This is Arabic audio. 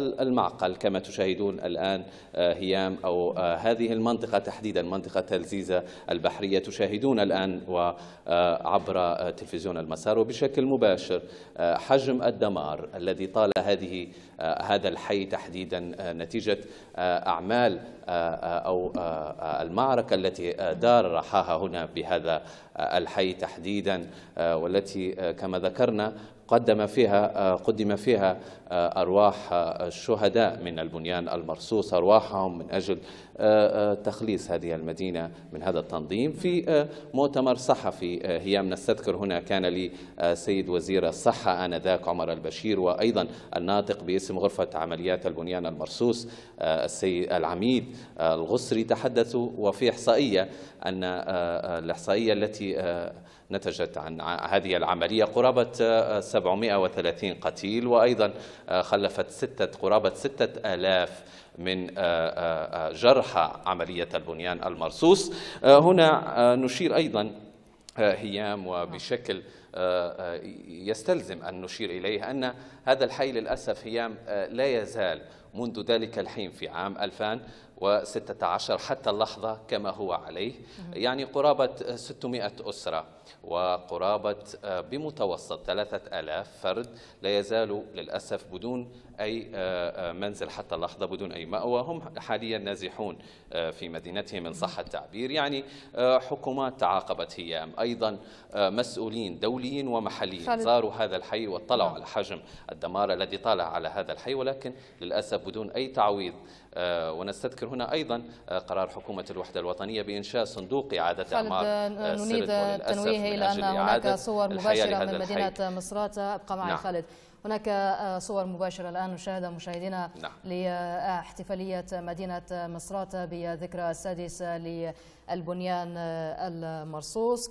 المعقل كما تشاهدون الآن آه، هيام أو آه، هذه المنطقة تحديدا منطقة تلزيزة البحرية تشاهدون الآن وعبر آه، تلفزيون المسار وبشكل مباشر حجم الدمار الذي طال هذه هذا الحي تحديدا نتيجة أعمال أو المعركة التي دار رحاها هنا بهذا الحي تحديدا آه، والتي آه، كما ذكرنا قدم فيها آه، قدم فيها ارواح الشهداء من البنيان المرصوص ارواحهم من اجل تخليص هذه المدينه من هذا التنظيم في مؤتمر صحفي هيام نستذكر هنا كان لي سيد وزير الصحه انذاك عمر البشير وايضا الناطق باسم غرفه عمليات البنيان المرصوص السيد العميد الغصري تحدثوا وفي احصائيه ان الاحصائيه التي التي آه، نتجت عن هذه العملية قرابة 730 آه، قتيل وأيضا آه، خلفت ستة قرابة آلاف من جرحى عملية البنيان المرصوص هنا نشير أيضا هيام وبشكل آه، آه، يستلزم أن نشير إليه أن هذا الحي للأسف هيام آه، لا يزال منذ ذلك الحين في عام 2016 حتى اللحظة كما هو عليه يعني قرابة 600 أسرة وقرابة بمتوسط 3000 فرد لا يزالوا للأسف بدون أي منزل حتى اللحظة بدون أي مأوى هم حاليا نازحون في مدينتهم من صحة التعبير يعني حكومات تعاقبت هيام أيضا مسؤولين دوليين دوليين ومحليين خالد. زاروا هذا الحي واطلعوا نعم. على حجم الدمار الذي طالع على هذا الحي ولكن للأسف بدون أي تعويض آه، ونستذكر هنا أيضا آه، قرار حكومة الوحدة الوطنية بإنشاء صندوق إعادة أعمار آه، نريد التنويه إلى أن هناك صور مباشرة من مدينة مصراتة أبقى معي نعم. خالد هناك آه، صور مباشرة الآن نشاهدها مشاهدينا نعم. لاحتفالية آه، مدينة مصرات بذكرى السادسة للبنيان آه، المرصوص